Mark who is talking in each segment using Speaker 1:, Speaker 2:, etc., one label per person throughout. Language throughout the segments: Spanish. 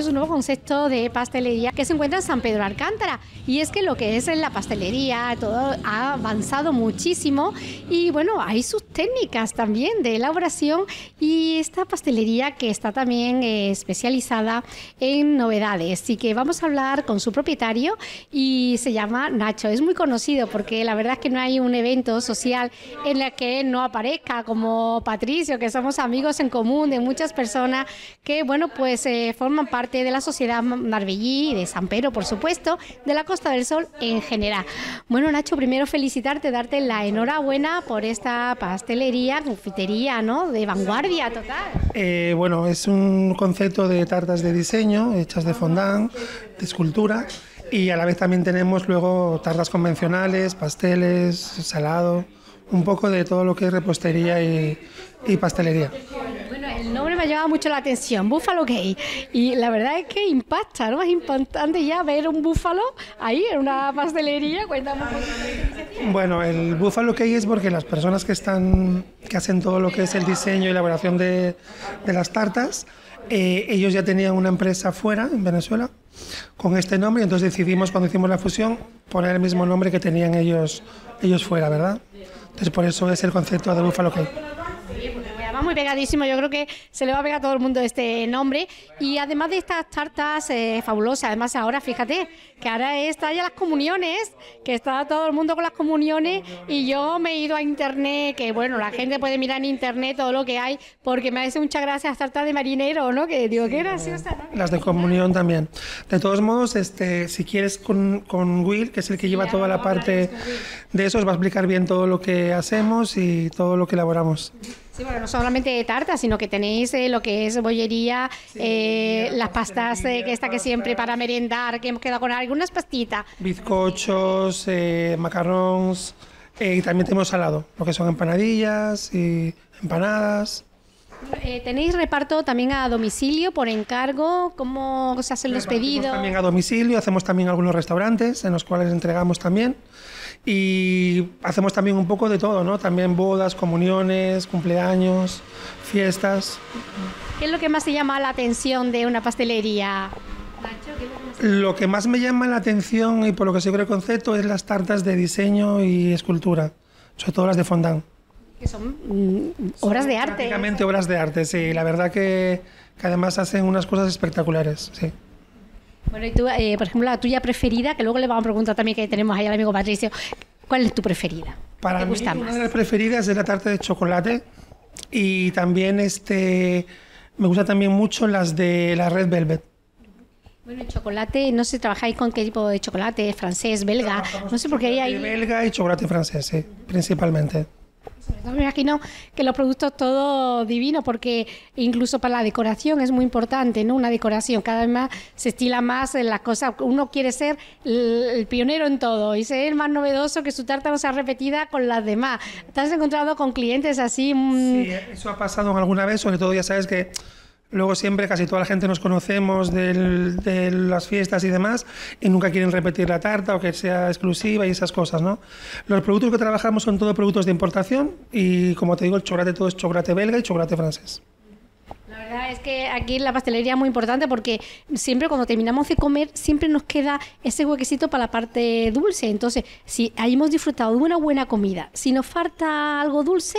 Speaker 1: es un nuevo concepto de pastelería que se encuentra en San Pedro Alcántara. Y es que lo que es en la pastelería, todo ha avanzado muchísimo y bueno, hay sus técnicas también de elaboración y esta pastelería que está también eh, especializada en novedades. Así que vamos a hablar con su propietario y se llama Nacho. Es muy conocido porque la verdad es que no hay un evento social en el que no aparezca como Patricio, que somos amigos en común de muchas personas que bueno, pues eh, forman parte parte de la sociedad marbellí, de San Pedro, por supuesto, de la Costa del Sol en general. Bueno, Nacho, primero felicitarte, darte la enhorabuena por esta pastelería, confitería, ¿no? De vanguardia total.
Speaker 2: Eh, bueno, es un concepto de tartas de diseño, hechas de fondant, de escultura. Y a la vez también tenemos luego tartas convencionales, pasteles, salado, un poco de todo lo que es repostería y, pastelería.
Speaker 1: el me llama mucho la atención, Búfalo Gay. Y la verdad es que impacta, ¿no? Es impactante ya ver un búfalo ahí en una pastelería. Cuéntame
Speaker 2: Bueno, el Búfalo Gay es porque las personas que están, que hacen todo lo que es el diseño y elaboración de, de las tartas, eh, ellos ya tenían una empresa fuera, en Venezuela, con este nombre, entonces decidimos cuando hicimos la fusión poner el mismo nombre que tenían ellos, ellos fuera, ¿verdad? Entonces por eso es el concepto de búfalo Cake
Speaker 1: pegadísimo, yo creo que se le va a pegar a todo el mundo este nombre. Y además de estas tartas eh, fabulosas, además ahora fíjate que ahora está ya las comuniones, que está todo el mundo con las comuniones y yo me he ido a internet, que bueno, la gente puede mirar en internet todo lo que hay, porque me hace mucha gracia las tartas de marinero, ¿no? Que digo, que graciosa.
Speaker 2: Las de comunión también. De todos modos, este, si quieres con, con Will, que es el que lleva toda la parte de eso, os va a explicar bien todo lo que hacemos y todo lo que elaboramos.
Speaker 1: Sí, bueno, no solamente tartas, sino que tenéis eh, lo que es bollería, eh, las pastas, eh, que está que siempre para merendar, que hemos quedado con algunas pastitas.
Speaker 2: Bizcochos, macarrones, y también tenemos salado, porque son empanadillas y empanadas.
Speaker 1: ¿Tenéis reparto también a domicilio, por encargo? ¿Cómo se hacen los pedidos? También a
Speaker 2: domicilio, hacemos también algunos restaurantes en los cuales entregamos también. Y hacemos también un poco de todo, ¿no? También bodas, comuniones, cumpleaños, fiestas.
Speaker 1: ¿Qué es lo que más te llama la atención de una pastelería?
Speaker 2: Lo que más me llama la atención y por lo que sigo el concepto es las tartas de diseño y escultura, sobre todo las de fondant. Que son mm, obras de arte. Prácticamente obras de arte, sí. La verdad que, que además hacen unas cosas espectaculares, sí.
Speaker 1: Bueno, tú, eh, por ejemplo, la tuya preferida, que luego le vamos a preguntar también que tenemos ahí al amigo Patricio, ¿cuál es tu preferida?
Speaker 2: Para mí, una de las preferidas es la tarta de chocolate y también este me gusta también mucho las de la Red Velvet.
Speaker 1: Bueno, el chocolate, no sé, trabajáis con qué tipo de chocolate, francés, belga, no sé por qué hay...
Speaker 2: Belga y chocolate francés, principalmente
Speaker 1: me imagino que los productos todo divino, porque incluso para la decoración es muy importante, ¿no? Una decoración, cada vez más se estila más en las cosas. Uno quiere ser el pionero en todo y ser el más novedoso, que su tarta no sea repetida con las demás. ¿Te has encontrado con clientes
Speaker 2: así? Mm. Sí, eso ha pasado alguna vez, sobre todo ya sabes que Luego siempre casi toda la gente nos conocemos de las fiestas y demás y nunca quieren repetir la tarta o que sea exclusiva y esas cosas, ¿no? Los productos que trabajamos son todos productos de importación y como te digo, el chocolate todo es chocolate belga y chocolate francés.
Speaker 1: La verdad es que aquí la pastelería es muy importante porque siempre cuando terminamos de comer siempre nos queda ese huequecito para la parte dulce. Entonces, si hemos disfrutado de una buena comida, si nos falta algo dulce,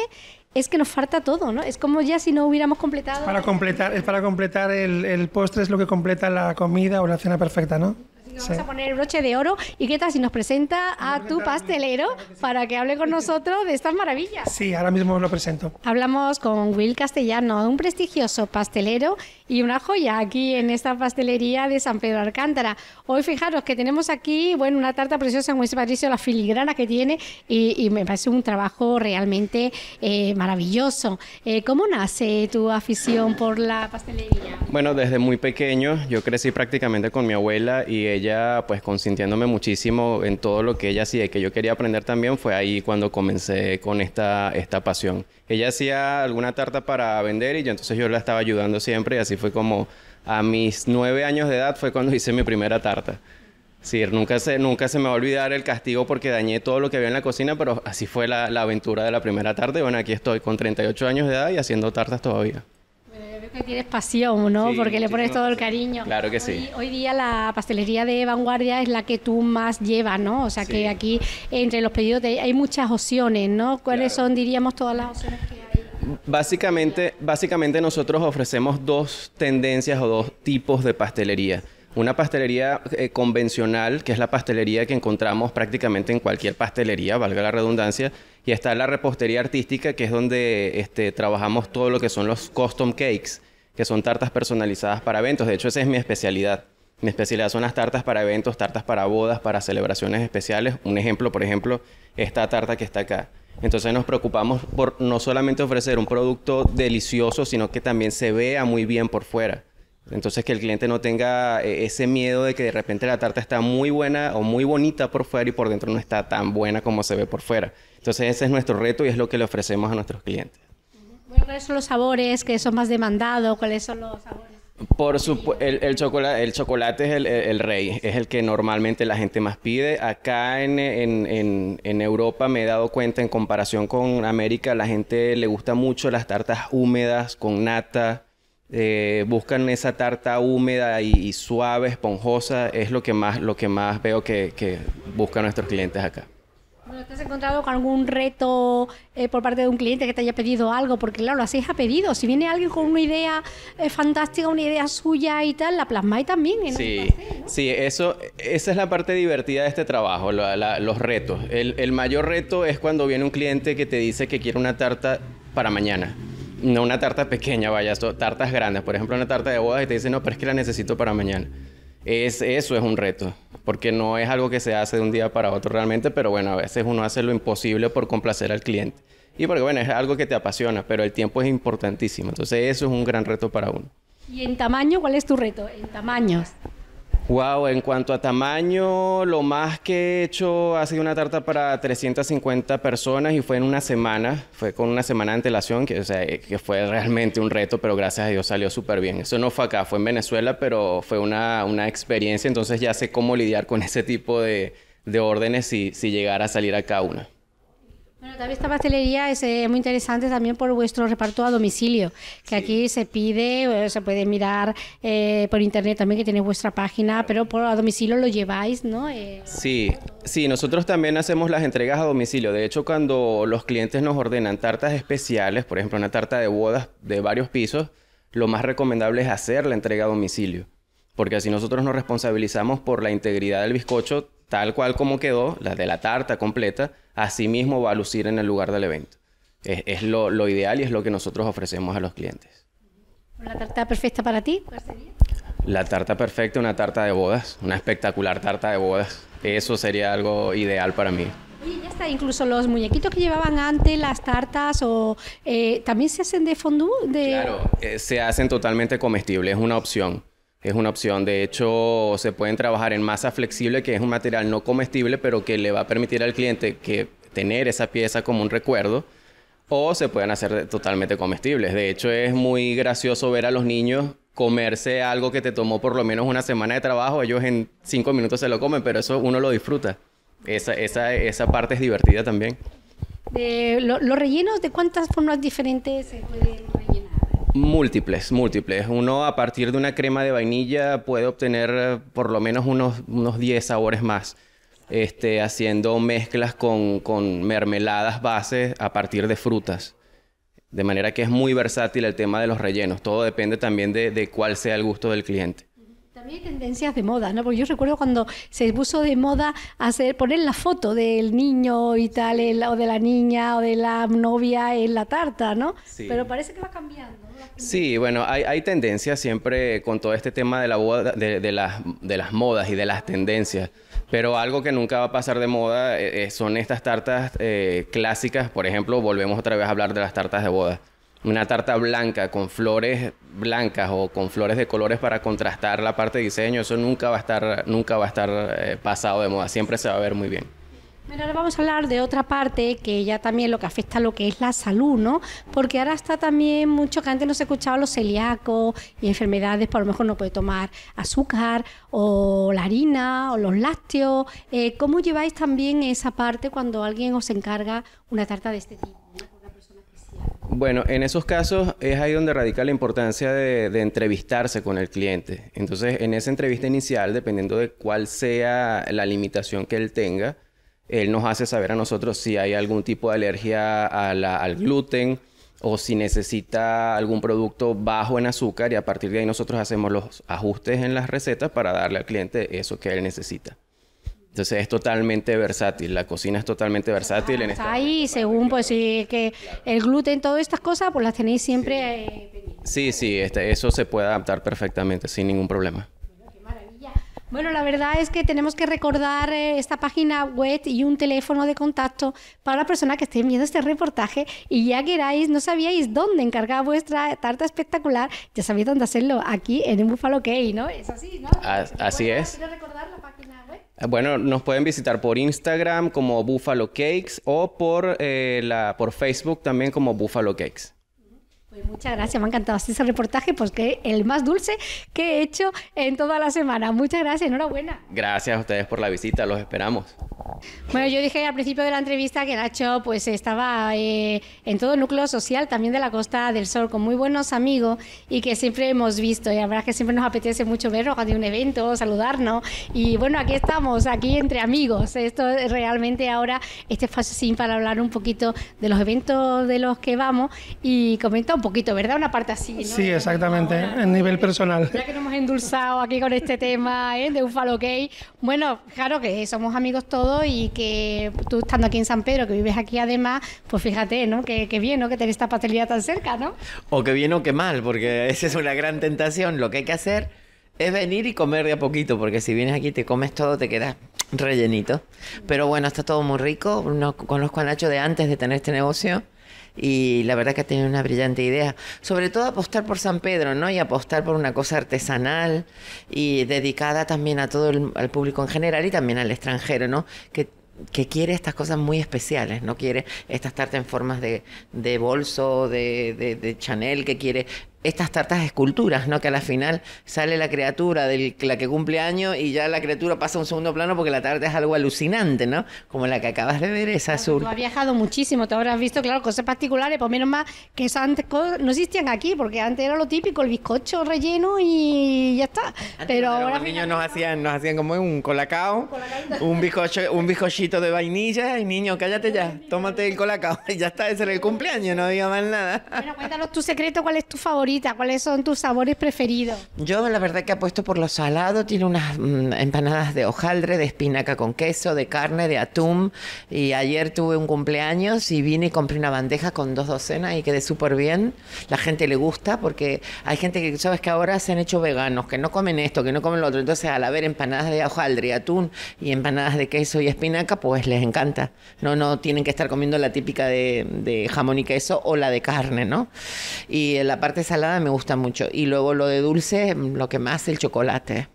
Speaker 1: es que nos falta todo, ¿no? Es como ya si no hubiéramos completado. Para
Speaker 2: completar, es para completar el, el postre, es lo que completa la comida o la cena perfecta, ¿no? vamos a
Speaker 1: poner el broche de oro. ¿Y qué tal si nos presenta a tu pastelero para que hable con nosotros de estas maravillas?
Speaker 2: Sí, ahora mismo lo presento.
Speaker 1: Hablamos con Will Castellano, un prestigioso pastelero y una joya aquí en esta pastelería de San Pedro Alcántara. Hoy fijaros que tenemos aquí, bueno, una tarta preciosa, muy patricio, la filigrana que tiene y, me parece un trabajo realmente eh, maravilloso. Eh, ¿Cómo nace tu afición por la pastelería?
Speaker 3: Bueno, desde muy pequeño yo crecí prácticamente con mi abuela y ella ella pues consintiéndome muchísimo en todo lo que ella hacía y que yo quería aprender también, fue ahí cuando comencé con esta, esta pasión. Ella hacía alguna tarta para vender y yo entonces yo la estaba ayudando siempre y así fue como a mis nueve años de edad fue cuando hice mi primera tarta. Sí, nunca se, nunca se me va a olvidar el castigo porque dañé todo lo que había en la cocina, pero así fue la, la aventura de la primera tarta y bueno, aquí estoy con 38 años de edad y haciendo tartas todavía
Speaker 1: que tienes pasión, ¿no? Porque le pones todo el cariño. Claro que sí. Hoy, día la pastelería de vanguardia es la que tú más llevas, ¿no? O sea que aquí entre los pedidos hay muchas opciones, ¿no? ¿Cuáles son, diríamos, todas las opciones que hay?
Speaker 3: Básicamente, básicamente nosotros ofrecemos dos tendencias o dos tipos de pastelería. Una pastelería eh, convencional, que es la pastelería que encontramos prácticamente en cualquier pastelería, valga la redundancia, y está la repostería artística, que es donde este, trabajamos todo lo que son los custom cakes, que son tartas personalizadas para eventos. De hecho, esa es mi especialidad. Mi especialidad son las tartas para eventos, tartas para bodas, para celebraciones especiales. Un ejemplo, por ejemplo, esta tarta que está acá. Entonces nos preocupamos por no solamente ofrecer un producto delicioso, sino que también se vea muy bien por fuera. Entonces que el cliente no tenga eh, ese miedo de que de repente la tarta está muy buena o muy bonita por fuera y por dentro no está tan buena como se ve por fuera. Entonces ese es nuestro reto y es lo que le ofrecemos a nuestros clientes.
Speaker 1: ¿Cuáles son los sabores que son más demandados? ¿Cuáles son los sabores?
Speaker 3: Por su, el, el, chocolate, el chocolate es el, el, rey, es el que normalmente la gente más pide. Acá en, en, en, en, Europa me he dado cuenta, en comparación con América, la gente le gusta mucho las tartas húmedas con nata, eh, buscan esa tarta húmeda y, suave, esponjosa, es lo que más, lo que más veo que, buscan nuestros clientes acá.
Speaker 1: ¿Te has encontrado con algún reto eh, por parte de un cliente que te haya pedido algo? Porque claro, lo hacéis a pedido. Si viene alguien con una idea eh, fantástica, una idea suya y tal, la plasmáis también.
Speaker 3: Sí, sí, eso, esa es la parte divertida de este trabajo, los retos. el mayor reto es cuando viene un cliente que te dice que quiere una tarta para mañana no una tarta pequeña, vaya, tartas grandes. Por ejemplo, una tarta de bodas y te dicen, no, pero es que la necesito para mañana. Es, eso es un reto, porque no es algo que se hace de un día para otro realmente, pero bueno, a veces uno hace lo imposible por complacer al cliente. Y porque bueno, es algo que te apasiona, pero el tiempo es importantísimo. Entonces eso es un gran reto para uno.
Speaker 1: ¿Y en tamaño cuál es tu reto? En tamaños.
Speaker 3: Wow, en cuanto a tamaño, lo más que he hecho ha sido una tarta para 350 personas y fue en una semana, fue con una semana de antelación, que, o sea, eh, que fue realmente un reto, pero gracias a Dios salió súper bien. Eso no fue acá, fue en Venezuela, pero fue una, experiencia, entonces ya sé cómo lidiar con ese tipo de, órdenes si, si llegara a salir acá una.
Speaker 1: Bueno, también esta pastelería es eh, muy interesante también por vuestro reparto a domicilio, que aquí se pide, eh, se puede mirar eh, por internet también que tenéis vuestra página, pero por a domicilio lo lleváis, ¿no?
Speaker 3: sí, sí, nosotros también hacemos las entregas a domicilio. De hecho, cuando los clientes nos ordenan tartas especiales, por ejemplo, una tarta de bodas de varios pisos, lo más recomendable es hacer la entrega a domicilio, porque así nosotros nos responsabilizamos por la integridad del bizcocho tal cual como quedó, la de la tarta completa, así mismo va a lucir en el lugar del evento. Es, lo, ideal y es lo que nosotros ofrecemos a los clientes.
Speaker 1: ¿La tarta perfecta para ti? ¿Cuál sería?
Speaker 3: La tarta perfecta, una tarta de bodas, una espectacular tarta de bodas. Eso sería algo ideal para mí.
Speaker 1: Oye, ya está, incluso los muñequitos que llevaban antes, las tartas, o eh, también se hacen de fondue. De... Claro,
Speaker 3: eh, se hacen totalmente comestibles, es una opción es una opción. De hecho, se pueden trabajar en masa flexible, que es un material no comestible, pero que le va a permitir al cliente que tener esa pieza como un recuerdo. O se pueden hacer totalmente comestibles. De hecho, es muy gracioso ver a los niños comerse algo que te tomó por lo menos una semana de trabajo. Ellos en cinco minutos se lo comen, pero eso uno lo disfruta. Esa, esa, esa parte es divertida también.
Speaker 1: ¿Los rellenos de cuántas formas diferentes se pueden
Speaker 3: Múltiples, múltiples. Uno a partir de una crema de vainilla puede obtener eh, por lo menos unos, unos 10 sabores más. Este, haciendo mezclas con, mermeladas bases a partir de frutas. De manera que es muy versátil el tema de los rellenos. Todo depende también de, de cuál sea el gusto del
Speaker 1: cliente. También hay tendencias de moda, ¿no? Porque yo recuerdo cuando se puso de moda hacer poner la foto del niño y tal, o de la niña o de la novia en la tarta, ¿no? Pero parece que va cambiando.
Speaker 3: Sí, bueno, hay, tendencias siempre con todo este tema de, la de, las, de las modas y de las tendencias. Pero algo que nunca va a pasar de moda eh, eh, son estas tartas eh, clásicas. Por ejemplo, volvemos otra vez a hablar de las tartas de boda una tarta blanca con flores blancas o con flores de colores para contrastar la parte de diseño, eso nunca va a estar, nunca va a estar eh, pasado de moda, siempre se va a ver muy bien.
Speaker 1: Bueno, ahora vamos a hablar de otra parte que ya también lo que afecta a lo que es la salud, ¿no? Porque ahora está también mucho que antes no se escuchaba los celíacos y enfermedades, por pues lo mejor no puede tomar azúcar o la harina o los lácteos. Eh, ¿Cómo lleváis también esa parte cuando alguien os encarga una tarta de este tipo?
Speaker 3: Bueno, en esos casos es ahí donde radica la importancia de, entrevistarse con el cliente. Entonces, en esa entrevista inicial, dependiendo de cuál sea la limitación que él tenga, él nos hace saber a nosotros si hay algún tipo de alergia al gluten o si necesita algún producto bajo en azúcar y a partir de ahí nosotros hacemos los ajustes en las recetas para darle al cliente eso que él necesita. Entonces es totalmente versátil, la cocina es totalmente versátil. en ah, este está
Speaker 1: ahí, según pues que el gluten, todas estas cosas, pues las tenéis siempre.
Speaker 3: Sí, eh, sí, este, eso se puede adaptar perfectamente, sin ningún problema.
Speaker 1: Bueno, la verdad es que tenemos que recordar eh, esta página web y un teléfono de contacto para la persona que esté viendo este reportaje y ya queráis, no sabíais dónde encargar vuestra tarta espectacular, ya sabéis dónde hacerlo, aquí en un Buffalo Cake, ¿no? Es así, ¿no? Así, es.
Speaker 3: Eh, bueno, nos pueden visitar por Instagram como Buffalo Cakes o por, eh, la, por Facebook también como Buffalo Cakes.
Speaker 1: Pues muchas gracias, me ha encantado hacer ese reportaje, pues que el más dulce que he hecho en toda la semana. Muchas gracias, enhorabuena.
Speaker 3: Gracias a ustedes por la visita, los esperamos.
Speaker 1: Bueno, yo dije al principio de la entrevista que Nacho pues estaba eh, en todo núcleo social también de la Costa del Sol con muy buenos amigos y que siempre hemos visto y la verdad es que siempre nos apetece mucho vernos hay un evento, saludarnos y bueno, aquí estamos, aquí entre amigos. Esto es realmente ahora este espacio sin para hablar un poquito de los eventos de los que vamos y comento poquito, ¿verdad? Una parte así, ¿no? Sí,
Speaker 2: exactamente, a nivel personal. Ya que nos hemos
Speaker 1: endulzado aquí con este tema ¿eh? de Ufalo Gay. Bueno, claro que somos amigos todos y que tú estando aquí en San Pedro, que vives aquí además, pues fíjate, ¿no? Que, bien, ¿no? Que tener esta pastelería tan cerca, ¿no?
Speaker 4: O que bien o que mal, porque esa es una gran tentación. Lo que hay que hacer es venir y comer de a poquito, porque si vienes aquí te comes todo, te quedas rellenito. Pero bueno, está todo muy rico, uno, conozco a Nacho de antes de tener este negocio y la verdad que ha tenido una brillante idea. Sobre todo apostar por San Pedro, ¿no? Y apostar por una cosa artesanal y dedicada también a todo el al público en general y también al extranjero, ¿no? Que, quiere estas cosas muy especiales, no quiere estas tartas en formas de, de bolso, de, de Chanel, que quiere estas tartas esculturas, ¿no? Que a la final sale la criatura de la que cumple año y ya la criatura pasa a un segundo plano porque la tarta es algo alucinante, ¿no? Como la que acabas de ver, esa azul. Ha
Speaker 1: viajado muchísimo, te habrás visto, claro, cosas particulares, pues menos más que esas antes no existían aquí, porque antes era lo típico, el bizcocho relleno y ya está. pero los
Speaker 4: niños nos hacían, nos hacían como un colacao, un, bizcocho, un bizcochito de vainilla y niño, cállate ya, tómate el colacao y ya está, ese era el cumpleaños, no diga más nada.
Speaker 1: Bueno, cuéntanos tu secreto, ¿cuál es tu favorito? ¿Cuáles son tus sabores preferidos?
Speaker 4: Yo la verdad que apuesto por lo salado. Tiene unas mm, empanadas de hojaldre, de espinaca con queso, de carne, de atún. Y ayer tuve un cumpleaños y vine y compré una bandeja con dos docenas y quedé súper bien. La gente le gusta porque hay gente que, sabes que ahora se han hecho veganos, que no comen esto, que no comen lo otro. Entonces al haber empanadas de hojaldre, atún y empanadas de queso y espinaca, pues les encanta. No, no tienen que estar comiendo la típica de, jamón y queso o la de carne, ¿no? Y en la parte salada me gusta mucho. Y luego lo de dulce, lo que más el chocolate.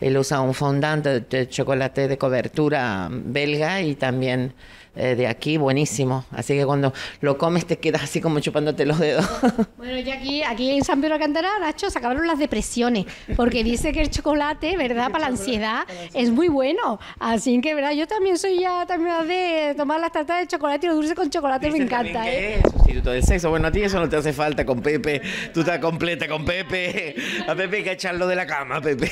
Speaker 4: Él usa un fondant de chocolate de cobertura belga y también eh, de aquí, buenísimo. Así que cuando lo comes te quedas así como chupándote
Speaker 1: los dedos. Bueno, y aquí, aquí en San Pedro de Nacho, se acabaron las depresiones, porque dice que el chocolate, ¿verdad? Para la ansiedad es muy bueno. Así que, ¿verdad? Yo también soy ya también de tomar las tartas de chocolate y lo dulce con chocolate me encanta. ¿eh?
Speaker 4: sustituto del sexo. Bueno, a ti eso no te hace falta con Pepe. Tú estás completa con Pepe. A Pepe hay que echarlo de la cama, Pepe.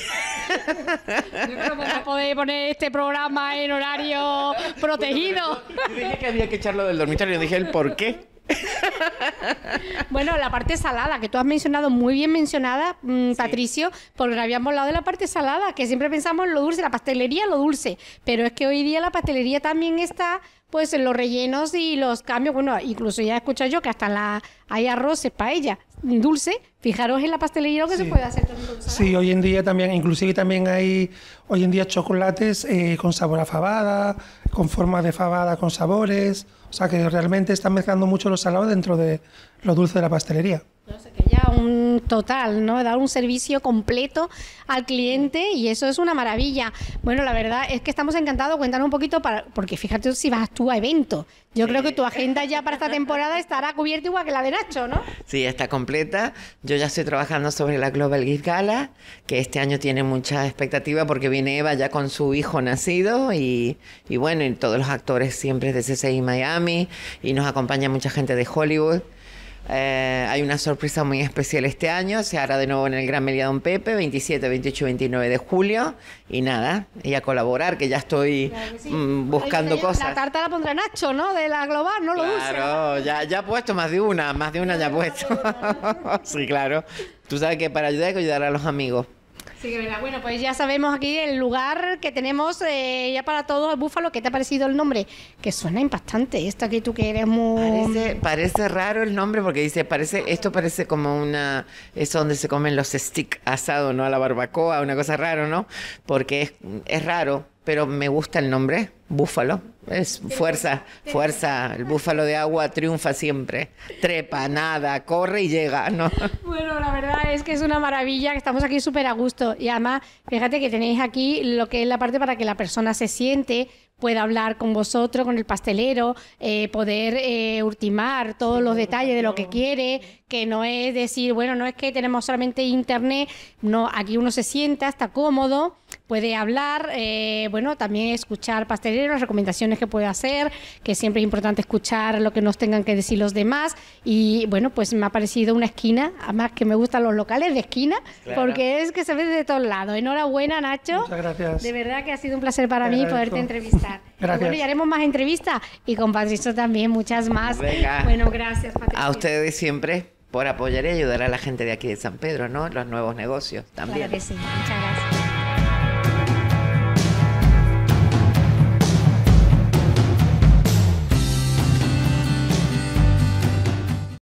Speaker 1: Yo creo a poder poner este programa en horario protegido.
Speaker 4: Yo dije que había que echarlo del dormitorio. Dije el por qué.
Speaker 1: bueno, la parte salada, que tú has mencionado muy bien mencionada, mm, Patricio, porque habíamos hablado de la parte salada, que siempre pensamos lo dulce, la pastelería, lo dulce, pero es que hoy día la pastelería también está pues en los rellenos y los cambios, bueno, incluso ya he escuchado yo que hasta la, hay arroces, paella, dulce, fijaros en la pastelería lo que se puede hacer
Speaker 2: Sí, hoy en día también, inclusive también hay hoy en día chocolates eh, con sabor a fabada, con forma de fabada, con sabores, o sea que realmente están mezclando mucho los salados dentro de, lo dulce de la pastelería. No
Speaker 1: sé, que ya un total, ¿no? Dar un servicio completo al cliente y eso es una maravilla. Bueno, la verdad es que estamos encantados. Cuéntanos un poquito, para, porque fíjate si vas tú a eventos. Yo creo que tu agenda ya para esta temporada estará cubierta igual que la de Nacho, ¿no?
Speaker 4: Sí, está completa. Yo ya estoy trabajando sobre la Global Gift Gala, que este año tiene mucha expectativa porque viene Eva ya con su hijo nacido y, y bueno, y todos los actores siempre de CCI Miami y nos acompaña mucha gente de Hollywood. Eh, hay una sorpresa muy especial este año, se hará de nuevo en el Gran Meriadón Don Pepe, 27, 28, 29 de julio. Y nada, y a colaborar, que ya estoy mm, buscando cosas. La
Speaker 1: tarta la pondrá Nacho, ¿no? De la Global, no lo Claro,
Speaker 4: ya, ya ha puesto más de una, más de una ya ha puesto. sí, claro. Tú sabes que para ayudar hay que ayudar a los amigos.
Speaker 1: Sí, verdad. Bueno, pues ya sabemos aquí el lugar que tenemos eh, ya para todos, el Búfalo. ¿Qué te ha parecido el nombre? Que suena impactante. Esto que tú que eres muy... Parece, parece raro el nombre
Speaker 4: porque dice, parece esto parece como una... Es donde se comen los stick asado, ¿no? A la barbacoa, una cosa raro, ¿no? Porque es, es raro, pero me gusta el nombre. Búfalo, es fuerza, fuerza. El búfalo de agua triunfa siempre. Trepa, nada, corre y llega, ¿no?
Speaker 1: Bueno, la verdad es que es una maravilla, que estamos aquí súper a gusto. Y además, fíjate que tenéis aquí lo que es la parte para que la persona se siente, pueda hablar con vosotros, con el pastelero, eh, poder eh, ultimar todos los detalles de lo que quiere, que no es decir, bueno, no es que tenemos solamente internet, no, aquí uno se sienta, está cómodo puede hablar, eh, bueno, también escuchar pasteleros, recomendaciones que puede hacer, que siempre es importante escuchar lo que nos tengan que decir los demás. Y bueno, pues me ha parecido una esquina, además que me gustan los locales de esquina, porque es que se ve de todos lados. Enhorabuena, Nacho. Muchas gracias. De verdad que ha sido un placer para mí poderte entrevistar. gracias. haremos más entrevistas y con Patricio también muchas más. Venga. Bueno, gracias, Patricio. A
Speaker 4: ustedes siempre por apoyar y ayudar a la gente de aquí de San Pedro, ¿no? Los nuevos negocios también. Claro que sí.
Speaker 1: Muchas gracias.